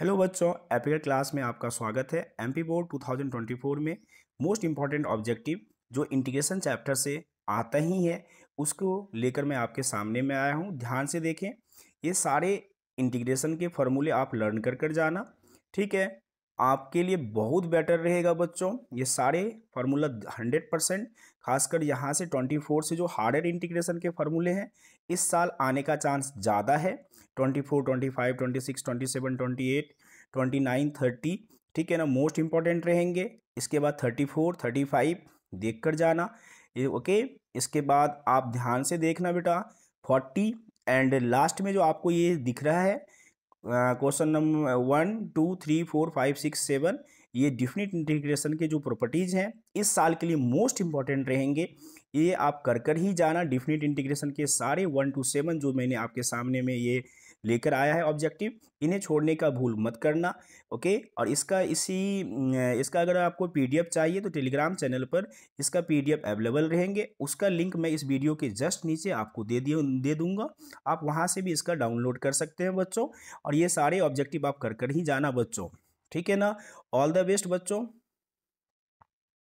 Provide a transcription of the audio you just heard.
hello बच्चों apical class में आपका स्वागत है एम पी बोर्ड टू में मोस्ट इम्पॉर्टेंट ऑब्जेक्टिव जो इंटीग्रेशन चैप्टर से आता ही है उसको लेकर मैं आपके सामने में आया हूँ ध्यान से देखें ये सारे इंटीग्रेशन के फॉर्मूले आप लर्न कर कर जाना ठीक है आपके लिए बहुत बेटर रहेगा बच्चों ये सारे फार्मूला 100 परसेंट खासकर यहाँ से 24 से जो हार्डर इंटीग्रेशन के फार्मूले हैं इस साल आने का चांस ज़्यादा है 24, 25, 26, 27, 28, 29, 30 ठीक है ना मोस्ट इम्पॉर्टेंट रहेंगे इसके बाद 34, 35 देख कर जाना ओके इसके बाद आप ध्यान से देखना बेटा फोर्टी एंड लास्ट में जो आपको ये दिख रहा है question number one two three four five six seven ये डिफिनिट इंटीग्रेशन के जो प्रॉपर्टीज़ हैं इस साल के लिए मोस्ट इंपॉर्टेंट रहेंगे ये आप कर कर ही जाना डिफिनिट इंटीग्रेशन के सारे वन टू सेवन जो मैंने आपके सामने में ये लेकर आया है ऑब्जेक्टिव इन्हें छोड़ने का भूल मत करना ओके और इसका इसी इसका अगर आपको पीडीएफ चाहिए तो टेलीग्राम चैनल पर इसका पीडीएफ अवेलेबल रहेंगे उसका लिंक मैं इस वीडियो के जस्ट नीचे आपको दे दिए दे दूंगा आप वहाँ से भी इसका डाउनलोड कर सकते हैं बच्चों और ये सारे ऑब्जेक्टिव आप कर कर ही जाना बच्चों ठीक है ना ऑल द बेस्ट बच्चों